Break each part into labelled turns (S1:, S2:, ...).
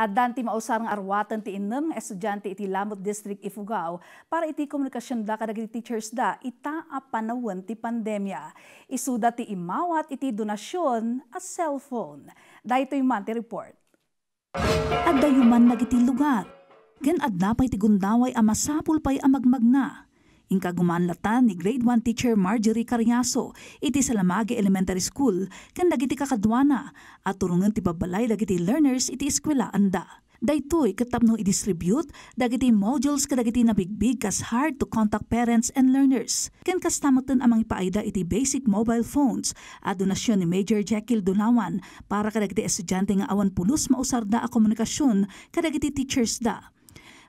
S1: At danti mausar nga arwatan ti innem estudyante iti Lamot District Ifugao para iti komunikasyon da kadagiti teachers da ita a panawen ti pandemya. Isuda ti imawat iti donasyon a cellphone. Dahito'y man ti report. At dayuman nagiti lugar. Gan adda pa'y ti gundaway a masapul pa'y amagmagna Inkagumaanlatan ni grade 1 teacher Marjorie Caryaso iti Salamagi Elementary School kan dagiti kakadwana at turungan ti babalay dagiti learners iti eskwela anda. Daytoy katapno i-distribute dagiti modules kadagiti nabigbig kas hard to contact parents and learners. Ken kas tamakten amang ipaayda iti basic mobile phones at donasyon ni Major Jekyll Dunawan para kadagiti estudyante nga awan pulos mausar da a komunikasyon kadagiti teachers da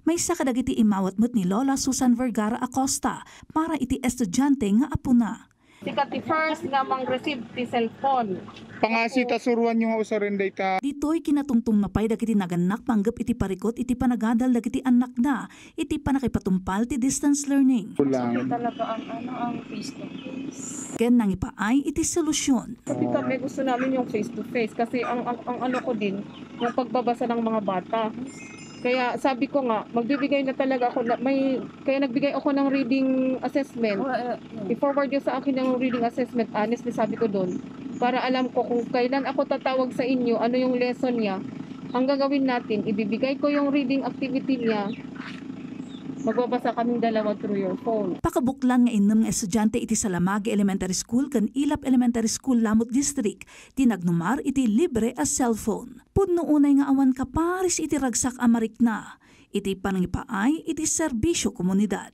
S1: may isa kadag imawat mo't ni Lola Susan Vergara Acosta para iti estudyante nga apo na. Sikati first nga mang receive ti cellphone. Pangasita ta suruan yung usarin day ta. Dito'y kinatungtong napay dagiti naganak panggap iti parikot iti panagadal dagiti anak na iti panakipatumpal ti distance learning. Kulang. Talaga ang ano ang face
S2: to face.
S1: Ken nang ipaay iti solusyon. Kasi ah.
S2: kami gusto namin yung face to face kasi ang, ang, ang ano ko din yung pagbabasa ng mga bata. Kaya sabi ko nga, magbibigay na talaga ako na may kaya nagbigay ako ng reading assessment. Oh, eh, eh. I-forward niyo sa akin yung reading assessment. Honestly, sabi ko doon para alam ko kung kailan ako tatawag sa inyo, ano yung lesson niya. Ang gagawin natin, ibibigay
S1: ko yung reading activity niya. Magbabasa kaming dalawa through your phone. Pakabuklan nga inem nga estudyante iti Salamagi Elementary School kan Ilap Elementary School Lamot District. Tinagnumar iti libre as cellphone. Pud noonay nga awan ka paris iti ragsak amarikna, iti panangipaay iti serbisyo komunidad.